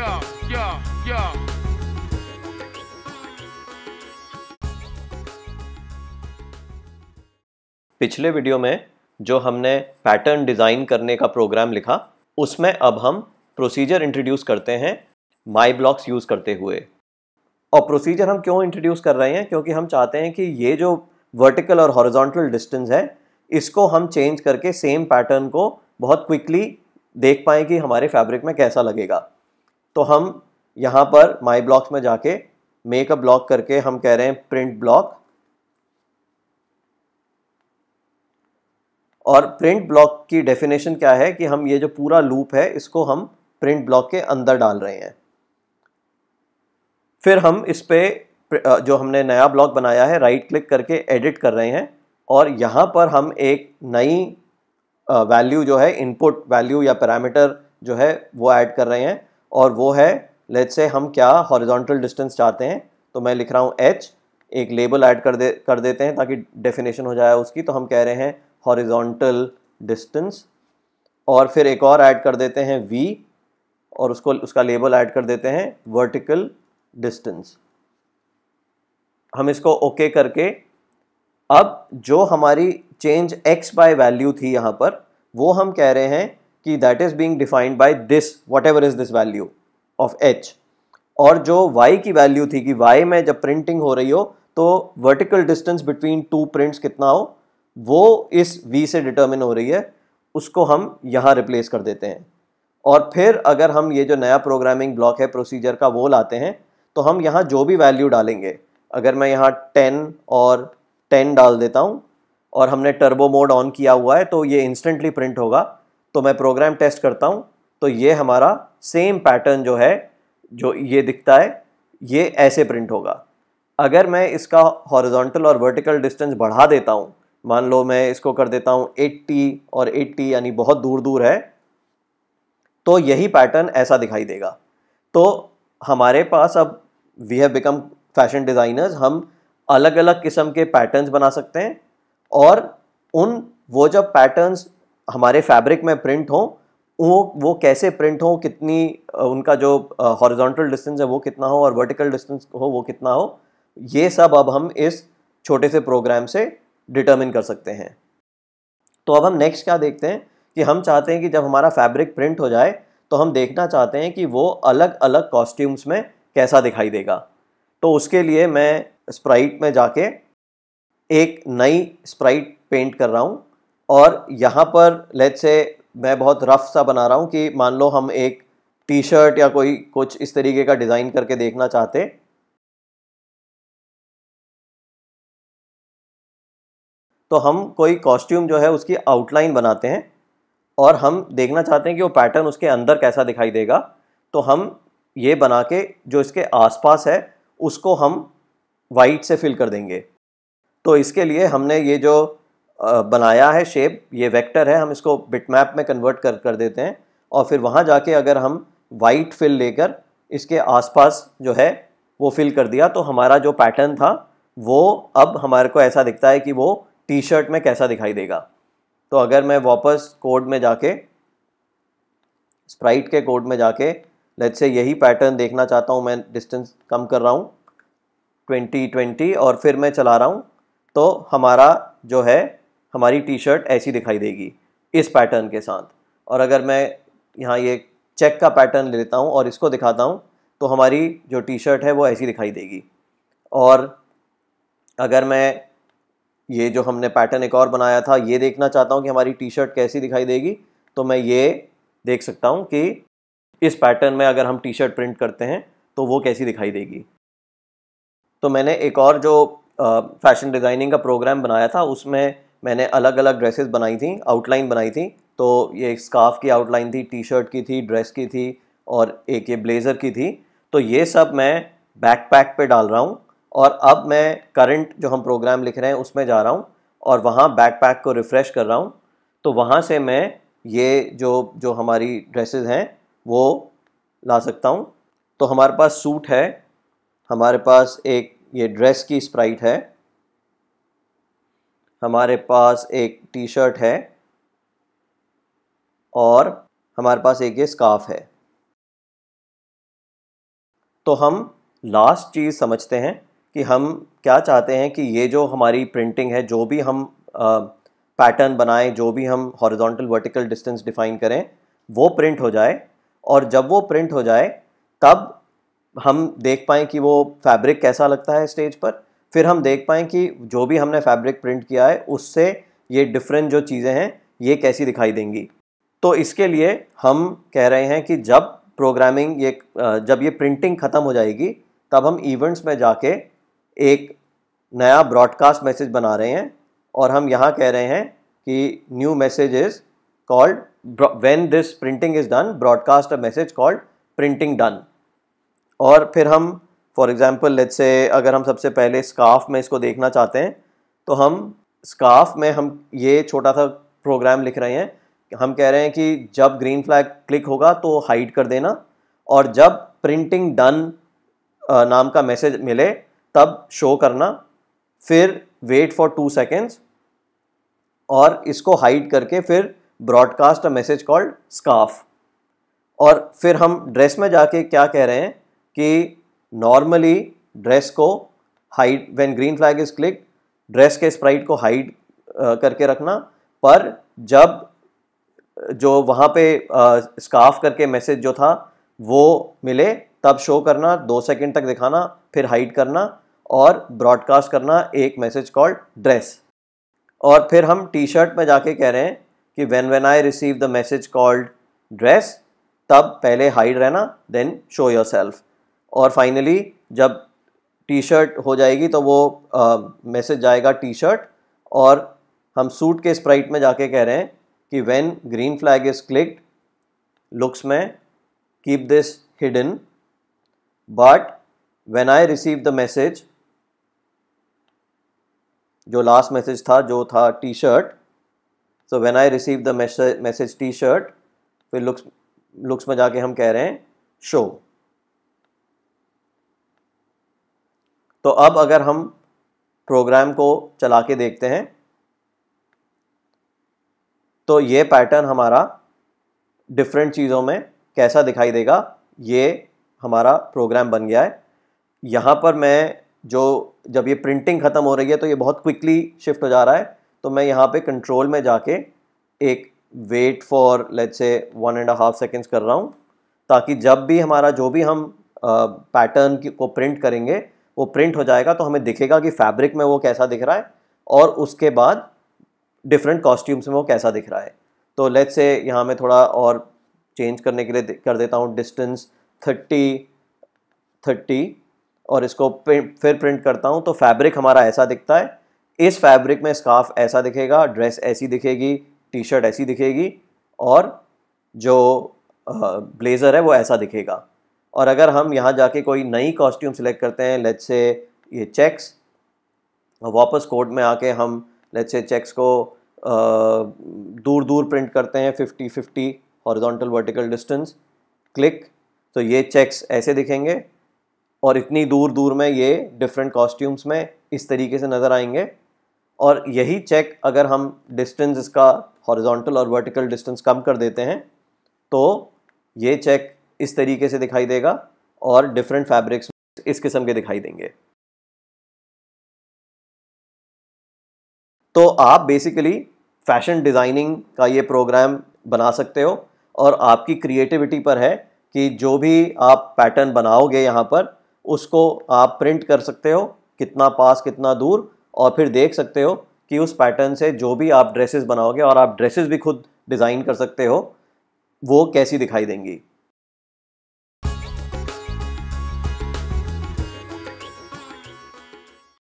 yo, yo, yo. पिछले video में जो हमने पैटर्न डिज़ाइन करने का प्रोग्राम लिखा उसमें अब हम प्रोसीजर इंट्रोड्यूस करते हैं माई ब्लॉक्स यूज़ करते हुए और प्रोसीजर हम क्यों इंट्रोड्यूस कर रहे हैं क्योंकि हम चाहते हैं कि ये जो वर्टिकल और हॉरिजॉन्टल डिस्टेंस है इसको हम चेंज करके सेम पैटर्न को बहुत क्विकली देख पाए कि हमारे फैब्रिक में कैसा लगेगा तो हम यहाँ पर माई ब्लॉक्स में जाके मेक अ ब्लॉक करके हम कह रहे हैं प्रिंट ब्लॉक और प्रिंट ब्लॉक की डेफिनेशन क्या है कि हम ये जो पूरा लूप है इसको हम प्रिंट ब्लॉक के अंदर डाल रहे हैं फिर हम इस पर जो हमने नया ब्लॉक बनाया है राइट क्लिक करके एडिट कर रहे हैं और यहाँ पर हम एक नई वैल्यू जो है इनपुट वैल्यू या पैरामीटर जो है वो ऐड कर रहे हैं और वो है लेट्स से हम क्या हॉरिजॉन्टल डिस्टेंस चाहते हैं तो मैं लिख रहा हूँ एच एक लेबल ऐड कर दे कर देते हैं ताकि डेफिनेशन हो जाए उसकी तो हम कह रहे हैं हॉरिजॉन्टल डिस्टेंस और फिर एक और ऐड कर देते हैं वी और उसको उसका लेबल ऐड कर देते हैं वर्टिकल डिस्टेंस हम इसको ओके okay करके अब जो हमारी चेंज एक्स बाय वैल्यू थी यहाँ पर वो हम कह रहे हैं कि that is being defined by this whatever is this value of h और जो y की वैल्यू थी कि y में जब प्रिंटिंग हो रही हो तो vertical distance between two prints कितना हो वो इस v से डिटर्मिन हो रही है उसको हम यहाँ रिप्लेस कर देते हैं और फिर अगर हम ये जो नया प्रोग्रामिंग ब्लॉक है प्रोसीजर का वो लाते हैं तो हम यहाँ जो भी वैल्यू डालेंगे अगर मैं यहाँ टेन और टेन डाल देता हूँ और हमने टर्बो मोड ऑन किया हुआ है तो ये इंस्टेंटली प्रिंट होगा तो मैं प्रोग्राम टेस्ट करता हूँ तो ये हमारा सेम पैटर्न जो है जो ये दिखता है ये ऐसे प्रिंट होगा अगर मैं इसका हॉरिजॉन्टल और वर्टिकल डिस्टेंस बढ़ा देता हूँ मान लो मैं इसको कर देता हूँ 80 और 80 यानी बहुत दूर दूर है तो यही पैटर्न ऐसा दिखाई देगा तो हमारे पास अब we have become fashion designers हम अलग अलग किस्म के पैटर्न्स बना सकते हैं और उन वो जब पैटर्न्स हमारे फैब्रिक में प्रिंट हों वो वो कैसे प्रिंट हो कितनी उनका जो हॉरिजॉन्टल डिस्टेंस है वो कितना हो और वर्टिकल डिस्टेंस हो वो कितना हो ये सब अब हम इस छोटे से प्रोग्राम से डिटर्मिन कर सकते हैं तो अब हम नेक्स्ट क्या देखते हैं कि हम चाहते हैं कि जब हमारा फैब्रिक प्रिंट हो जाए तो हम देखना चाहते हैं कि वो अलग अलग कॉस्ट्यूम्स में कैसा दिखाई देगा तो उसके लिए मैं स्प्राइट में जाके एक नई स्प्राइट पेंट कर रहा हूँ और यहाँ पर लेट से मैं बहुत रफ सा बना रहा हूँ कि मान लो हम एक टी शर्ट या कोई कुछ इस तरीके का डिज़ाइन करके देखना चाहते तो हम कोई कॉस्ट्यूम जो है उसकी आउटलाइन बनाते हैं और हम देखना चाहते हैं कि वो पैटर्न उसके अंदर कैसा दिखाई देगा तो हम ये बना के जो इसके आसपास है उसको हम वाइट से फिल कर देंगे तो इसके लिए हमने ये जो बनाया है शेप ये वेक्टर है हम इसको बिटमैप में कन्वर्ट कर कर देते हैं और फिर वहाँ जाके अगर हम वाइट फिल लेकर इसके आसपास जो है वो फिल कर दिया तो हमारा जो पैटर्न था वो अब हमारे को ऐसा दिखता है कि वो टी शर्ट में कैसा दिखाई देगा तो अगर मैं वापस कोड में जाके स्प्राइट के कोड में जाके लेट से यही पैटर्न देखना चाहता हूँ मैं डिस्टेंस कम कर रहा हूँ ट्वेंटी ट्वेंटी और फिर मैं चला रहा हूँ तो हमारा जो है हमारी टी शर्ट ऐसी दिखाई देगी इस पैटर्न के साथ और अगर मैं यहाँ ये चेक का पैटर्न ले लेता हूँ और इसको दिखाता हूँ तो हमारी जो टी शर्ट है वो ऐसी दिखाई देगी और अगर मैं ये जो हमने पैटर्न एक और बनाया था ये देखना चाहता हूँ कि हमारी टी शर्ट कैसी दिखाई देगी तो मैं ये देख सकता हूँ कि इस पैटर्न में अगर हम टी शर्ट प्रिंट करते हैं तो वो कैसी दिखाई देगी तो मैंने एक और जो फैशन डिज़ाइनिंग का प्रोग्राम बनाया था उसमें मैंने अलग अलग ड्रेसेस बनाई थी आउटलाइन बनाई थी तो ये स्काफ की आउटलाइन थी टी शर्ट की थी ड्रेस की थी और एक ये ब्लेज़र की थी तो ये सब मैं बैक पैक पर डाल रहा हूँ और अब मैं करंट जो हम प्रोग्राम लिख रहे हैं उसमें जा रहा हूँ और वहाँ बैक पैक को रिफ़्रेश कर रहा हूँ तो वहाँ से मैं ये जो जो हमारी ड्रेसेस हैं वो ला सकता हूँ तो हमारे पास सूट है हमारे पास एक ये ड्रेस की स्प्राइट है हमारे पास एक टी शर्ट है और हमारे पास एक ये स्काफ है तो हम लास्ट चीज़ समझते हैं कि हम क्या चाहते हैं कि ये जो हमारी प्रिंटिंग है जो भी हम पैटर्न बनाएं जो भी हम हॉरिजॉन्टल वर्टिकल डिस्टेंस डिफाइन करें वो प्रिंट हो जाए और जब वो प्रिंट हो जाए तब हम देख पाएँ कि वो फैब्रिक कैसा लगता है स्टेज पर फिर हम देख पाएँ कि जो भी हमने फैब्रिक प्रिंट किया है उससे ये डिफरेंट जो चीज़ें हैं ये कैसी दिखाई देंगी तो इसके लिए हम कह रहे हैं कि जब प्रोग्रामिंग ये जब ये प्रिंटिंग ख़त्म हो जाएगी तब हम इवेंट्स में जाके एक नया ब्रॉडकास्ट मैसेज बना रहे हैं और हम यहाँ कह रहे हैं कि new message is called when this printing is done broadcast a message called printing done और फिर हम फॉर एग्ज़ाम्पल लेट्स से अगर हम सबसे पहले स्काफ में इसको देखना चाहते हैं तो हम स्काफ में हम ये छोटा सा प्रोग्राम लिख रहे हैं हम कह रहे हैं कि जब ग्रीन फ्लैग क्लिक होगा तो हाइड कर देना और जब प्रिंटिंग डन नाम का मैसेज मिले तब शो करना फिर वेट फॉर टू सेकेंड्स और इसको हाइड करके फिर broadcast a message called scarf और फिर हम ड्रेस में जाके क्या कह रहे हैं कि नॉर्मली ड्रेस को hide when green flag is click dress के स्प्राइट को हाइड uh, करके रखना पर जब uh, जो वहाँ पे स्काफ uh, करके मैसेज जो था वो मिले तब शो करना दो सेकंड तक दिखाना फिर हाइड करना और ब्रॉडकास्ट करना एक मैसेज कॉल्ड ड्रेस और फिर हम टी शर्ट में जाके कह रहे हैं कि when when I receive the message called dress तब पहले हाइड रहना देन शो योर सेल्फ़ और फाइनली जब टी शर्ट हो जाएगी तो वो मैसेज जाएगा टी शर्ट और हम सूट के स्प्राइट में जाके कह रहे हैं कि when green flag is clicked looks में keep this hidden but when I receive the message जो लास्ट मैसेज था जो था T shirt so when I receive the message T shirt फिर लुक्स लुक्स में जाके हम कह रहे हैं शो तो अब अगर हम प्रोग्राम को चला के देखते हैं तो ये पैटर्न हमारा डिफरेंट चीज़ों में कैसा दिखाई देगा ये हमारा प्रोग्राम बन गया है यहाँ पर मैं जो जब ये प्रिंटिंग ख़त्म हो रही है तो ये बहुत क्विकली शिफ्ट हो जा रहा है तो मैं यहाँ पे कंट्रोल में जाके एक wait for let's say one and half seconds कर रहा हूँ ताकि जब भी हमारा जो भी हम पैटर्न को प्रिंट करेंगे वो प्रिंट हो जाएगा तो हमें दिखेगा कि फैब्रिक में वो कैसा दिख रहा है और उसके बाद डिफरेंट कॉस्ट्यूम्स में वो कैसा दिख रहा है तो लेट्स से यहाँ मैं थोड़ा और चेंज करने के लिए कर देता हूँ डिस्टेंस थर्टी थर्टी और इसको फिर प्रिंट करता हूँ तो फैब्रिक हमारा ऐसा दिखता है इस फैब्रिक में स्काफ ऐसा दिखेगा ड्रेस ऐसी दिखेगी टी शर्ट ऐसी दिखेगी और जो ब्लेज़र है वो ऐसा दिखेगा और अगर हम यहाँ जाके कोई नई कॉस्ट्यूम सिलेक्ट करते हैं लेट्स से ये चेक्स वापस कोड में आके हम लेट्स से चेक्स को आ, दूर दूर प्रिंट करते हैं 50 50 हॉरिजॉन्टल वर्टिकल डिस्टेंस क्लिक तो ये चेक्स ऐसे दिखेंगे और इतनी दूर दूर में ये डिफरेंट कॉस्ट्यूम्स में इस तरीके से नज़र आएंगे और यही चेक अगर हम डिस्टेंस इसका हॉरिजॉन्टल और वर्टिकल डिस्टेंस कम कर देते हैं तो ये चेक इस तरीके से दिखाई देगा और डिफरेंट फैब्रिक्स इस किस्म के दिखाई देंगे तो आप बेसिकली फैशन डिज़ाइनिंग का ये प्रोग्राम बना सकते हो और आपकी क्रिएटिविटी पर है कि जो भी आप पैटर्न बनाओगे यहाँ पर उसको आप प्रिंट कर सकते हो कितना पास कितना दूर और फिर देख सकते हो कि उस पैटर्न से जो भी आप ड्रेसेस बनाओगे और आप ड्रेसेस भी खुद डिज़ाइन कर सकते हो वो कैसी दिखाई देंगी